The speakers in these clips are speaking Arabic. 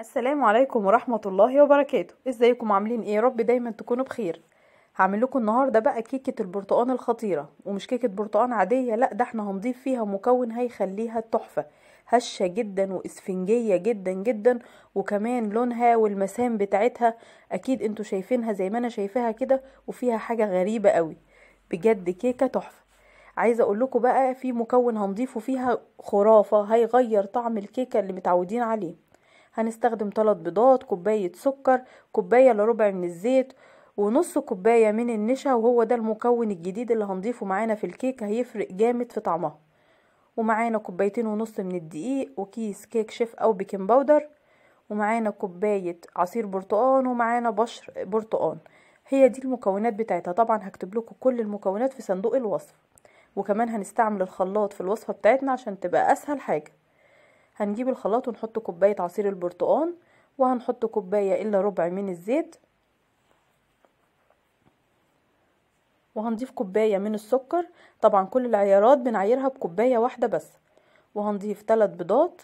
السلام عليكم ورحمة الله وبركاته ازيكم عاملين ايه رب دايما تكونوا بخير هعمل لكم النهاردة بقى كيكة البرتقان الخطيرة ومش كيكة برتقان عادية لا ده احنا هنضيف فيها مكون هيخليها تحفة هشة جدا واسفنجية جدا جدا وكمان لونها والمسام بتاعتها اكيد انتوا شايفينها زي ما انا شايفاها كده وفيها حاجة غريبة قوي بجد كيكة تحفة عايزه اقول لكم بقى في مكون هنضيفه فيها خرافه هيغير طعم الكيكه اللي متعودين عليه هنستخدم 3 بيضات كوباية سكر كوباية الا ربع من الزيت ونص كوباية من النشا وهو ده المكون الجديد اللي هنضيفه معانا في الكيك هيفرق جامد في طعمها ومعانا كوبايتين ونص من الدقيق وكيس كيك شيف او بيكنج باودر ومعانا كوباية عصير برتقان ومعانا بشر برتقان هي دي المكونات بتاعتها طبعا هكتب لكم كل المكونات في صندوق الوصف وكمان هنستعمل الخلاط في الوصفة بتاعتنا عشان تبقى اسهل حاجة هنجيب الخلاط ونحط كوباية عصير البرتقان وهنحط كوباية إلا ربع من الزيت وهنضيف كوباية من السكر طبعا كل العيارات بنعيرها بكوباية واحدة بس وهنضيف ثلاث بيضات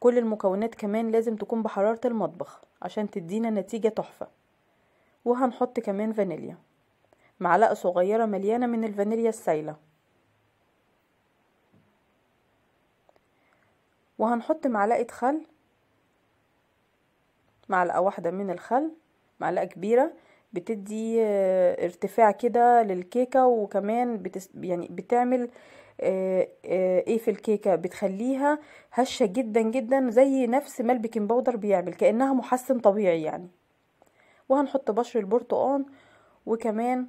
كل المكونات كمان لازم تكون بحرارة المطبخ عشان تدينا نتيجة تحفة وهنحط كمان فانيليا معلقة صغيرة مليانة من الفانيليا السايلة وهنحط معلقة خل معلقة واحدة من الخل معلقة كبيرة بتدي آه، ارتفاع كده للكيكة وكمان بتس يعني بتعمل آه، آه، ايه في الكيكة بتخليها هشة جدا جدا زي نفس ما البيكنج باودر بيعمل كأنها محسن طبيعي يعني وهنحط بشر البرتقان وكمان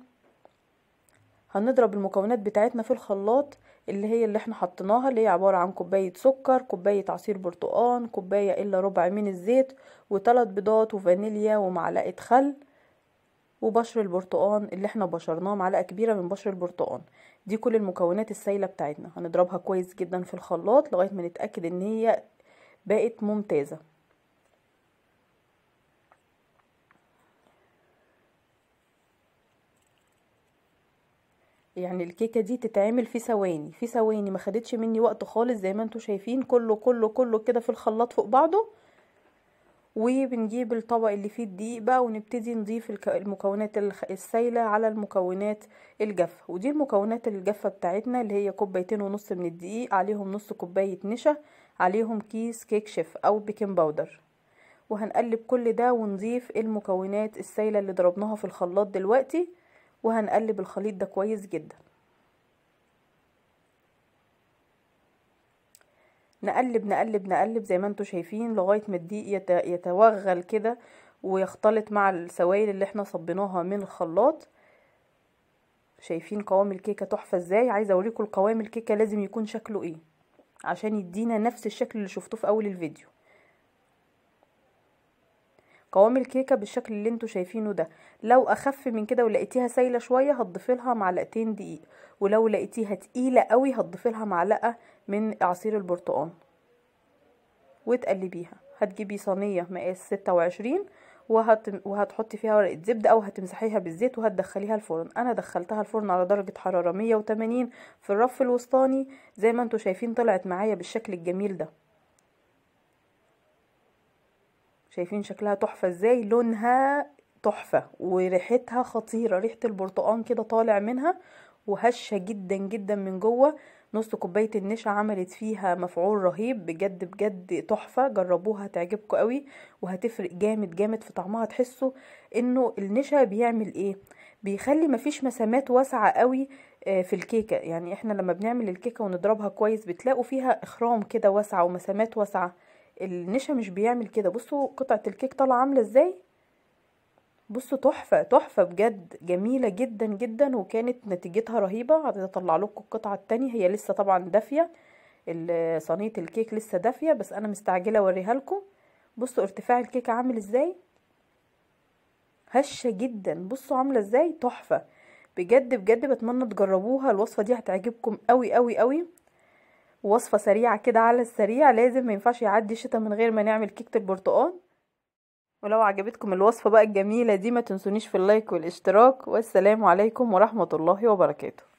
هنضرب المكونات بتاعتنا في الخلاط اللي هي اللي احنا حطيناها اللي هي عبارة عن كوباية سكر كوباية عصير برتقان كوباية الا ربع من الزيت وثلاث بيضات وفانيليا ومعلقة خل وبشر البرتقان اللي احنا بشرناه معلقة كبيرة من بشر البرتقان دي كل المكونات السايلة بتاعتنا هنضربها كويس جدا في الخلاط لغاية ما نتأكد ان هي بقت ممتازة يعني الكيكه دي تتعمل في ثواني في ثواني ما خدتش مني وقت خالص زي ما انتم شايفين كله كله كله كده في الخلاط فوق بعضه وبنجيب الطبق اللي فيه الدقيق بقى ونبتدي نضيف المكونات السايله على المكونات الجافه ودي المكونات الجافه بتاعتنا اللي هي كوبايتين ونص من الدقيق عليهم نص كوبايه نشا عليهم كيس كيك شيف او بيكنج باودر وهنقلب كل ده ونضيف المكونات السايله اللي ضربناها في الخلاط دلوقتي وهنقلب الخليط ده كويس جدا نقلب نقلب نقلب زي ما انتوا شايفين لغاية ما الدقيق يتوغل كده ويختلط مع السوائل اللي احنا صبيناها من الخلاط شايفين قوام الكيكة تحفة ازاي عايزة اوريكم القوام الكيكة لازم يكون شكله ايه عشان يدينا نفس الشكل اللي شفتوه في اول الفيديو قوام الكيكه بالشكل اللي انتوا شايفينه ده لو اخف من كده ولقيتيها سايله شويه هتضيف لها معلقتين دقيق ولو لقيتيها تقيله قوي هتضيف لها معلقه من عصير البرتقال وتقلبيها هتجيبي صينيه مقاس 26 وهت... وهتحطي فيها ورقه زبده او هتمسحيها بالزيت وهتدخليها الفرن انا دخلتها الفرن على درجه حراره 180 في الرف الوسطاني زي ما انتوا شايفين طلعت معايا بالشكل الجميل ده شايفين شكلها تحفة ازاي لونها تحفة وريحتها خطيرة ريحة البرتقان كده طالع منها وهشة جدا جدا من جوه نص كوباية النشا عملت فيها مفعول رهيب بجد بجد تحفة جربوها هتعجبكم قوي وهتفرق جامد جامد في طعمها تحسوا انه النشا بيعمل ايه بيخلي مفيش مسامات واسعة قوي آه، في الكيكة يعني احنا لما بنعمل الكيكة ونضربها كويس بتلاقوا فيها اخرام كده واسعة ومسامات واسعة النشا مش بيعمل كده بصوا قطعه الكيك طالعه عامله ازاي بصوا تحفه تحفه بجد جميله جدا جدا وكانت نتيجتها رهيبه اطلع لكم القطعه التانية هي لسه طبعا دافيه صينيه الكيك لسه دافيه بس انا مستعجله اوريها لكم بصوا ارتفاع الكيك عامل ازاي هشه جدا بصوا عامله ازاي تحفه بجد بجد بتمنى تجربوها الوصفه دي هتعجبكم قوي قوي قوي وصفة سريعة كده على السريع لازم مينفعش يعدي شتا من غير ما نعمل كيكة البرتقال ولو عجبتكم الوصفة بقى الجميلة دي ما تنسونيش في اللايك والاشتراك والسلام عليكم ورحمة الله وبركاته